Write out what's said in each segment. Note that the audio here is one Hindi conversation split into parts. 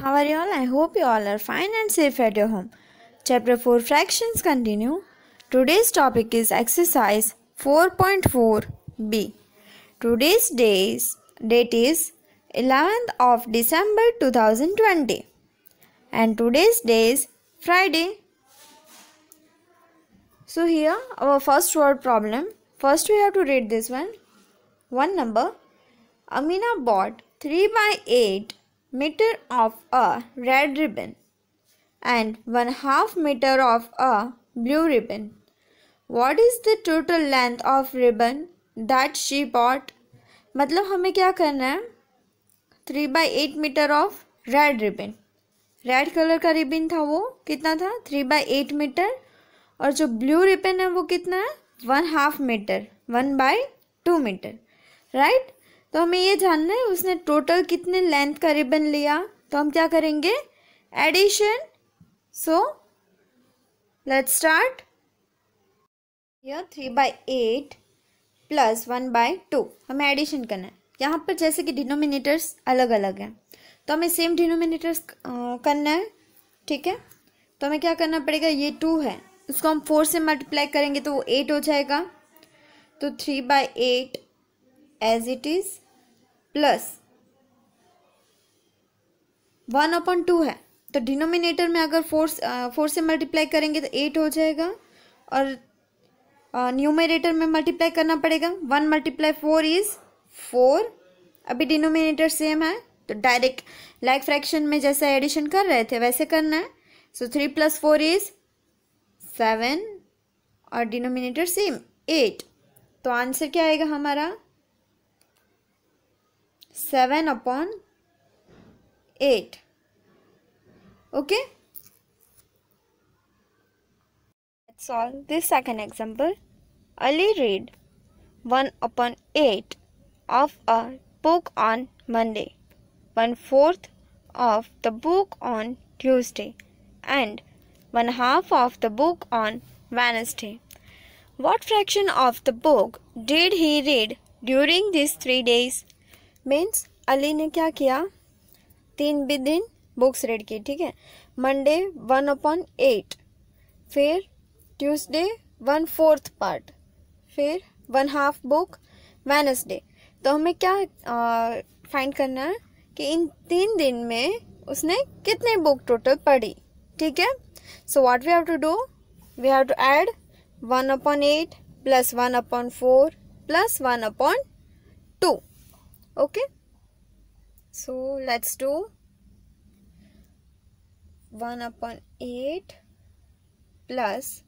How are you all? I hope you all are fine and safe at your home. Chapter 4 Fractions continue. Today's topic is exercise 4.4b. Today's day's date is 11th of December 2020 and today's day is Friday. So here our first word problem. First we have to read this one. One number. Amina bought 3 by 8 meter of a red ribbon and one half meter of a blue ribbon. What is the total length of ribbon that she bought? मतलब हमें क्या करना है three by eight metre of red ribbon red colour का रिबन था वो कितना था थ्री बाई एट मीटर और जो ब्लू रिबन है वो कितना है one half metre one by two metre right तो हमें ये जानना है उसने टोटल कितने लेंथ का रिबन लिया तो हम क्या करेंगे एडिशन सो लेट स्टार्ट यह three by eight plus one by two हमें एडिशन करना है यहाँ पर जैसे कि डिनोमिनेटर्स अलग अलग हैं तो हमें सेम डिनोमिनेटर्स करना है ठीक है तो हमें क्या करना पड़ेगा ये टू है उसको हम फोर से मल्टीप्लाई करेंगे तो वो एट हो जाएगा तो three by eight as it is plus one upon two है तो डिनोमिनेटर में अगर फोर्स फोर से मल्टीप्लाई करेंगे तो एट हो जाएगा और न्यूमिनेटर में मल्टीप्लाई करना पड़ेगा one multiply four is four अभी डिनोमिनेटर सेम है तो डायरेक्ट लाइक फ्रैक्शन में जैसा एडिशन कर रहे थे वैसे करना है so three plus four is seven और डिनोमिनेटर सेम एट तो आंसर क्या आएगा हमारा 7 upon 8 okay that's all this second example Ali read 1 upon 8 of a book on Monday one fourth of the book on Tuesday and one half of the book on Wednesday. What fraction of the book did he read during these three days? Means Ali ने क्या किया तीन दिन बुक्स रेड की ठीक है मंडे वन अपॉन एट फिर ट्यूसडे वन फोर्थ पार्ट फिर वन हाफ बुक वेनसडे तो हमें क्या फाइंड करना है कि इन तीन दिन में उसने कितने बुक टोटल पढ़ी ठीक है so what we have to do we have to add one upon eight plus one upon four plus one upon two okay so let's do 1 upon 8 plus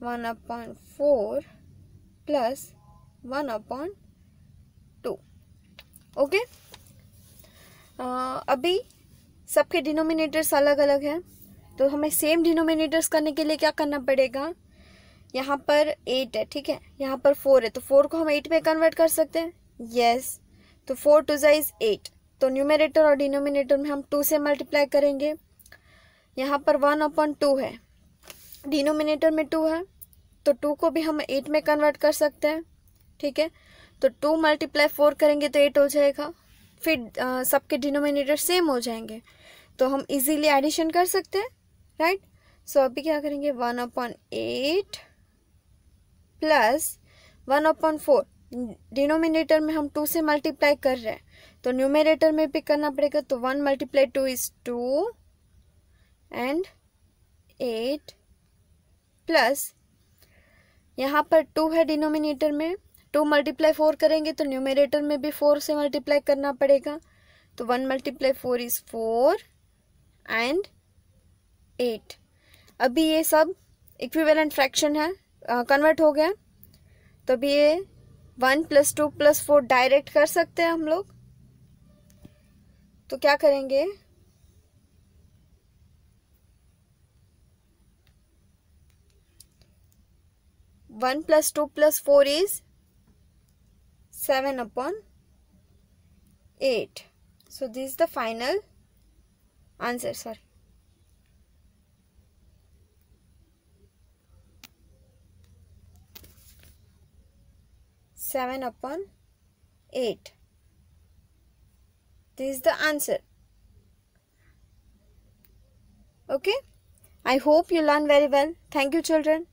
1 upon 4 plus 1 upon 2 okay uh, अभी सबके डिनोमिनेटर्स अलग अलग हैं तो हमें सेम डिनोमिनेटर्स करने के लिए क्या करना पड़ेगा यहाँ पर एट है ठीक है यहाँ पर फोर है तो फोर को हम एट में कन्वर्ट कर सकते हैं यस तो फोर टू ज़ा इज़ एट तो न्यूमेरेटर और डिनोमिनेटर में हम टू से मल्टीप्लाई करेंगे यहाँ पर वन अपॉन टू है डिनोमिनेटर में टू है तो टू को भी हम एट में कन्वर्ट कर सकते हैं ठीक है तो टू मल्टीप्लाई फोर करेंगे तो एट हो जाएगा फिर सबके डिनोमिनेटर सेम हो जाएंगे तो हम इजीली एडिशन कर सकते हैं राइट सो अभी क्या करेंगे one upon eight plus one upon four denominator में हम टू से मल्टीप्लाई कर रहे हैं तो न्यूमिनेटर में भी करना पड़ेगा तो one multiply two is two and eight plus यहाँ पर टू है डिनोमिनेटर में टू मल्टीप्लाई फोर करेंगे तो न्यूमिनेटर में भी फोर से मल्टीप्लाई करना पड़ेगा तो one multiply four is four and eight अभी ये सब इक्विवेलेंट फ्रैक्शन है कन्वर्ट हो गया तो अभी ये one plus two plus four direct कर सकते हैं हम लोग तो क्या करेंगे one plus two plus four is seven upon eight so this is the final answer sir 7 upon 8. This is the answer. Okay. I hope you learn very well. Thank you children.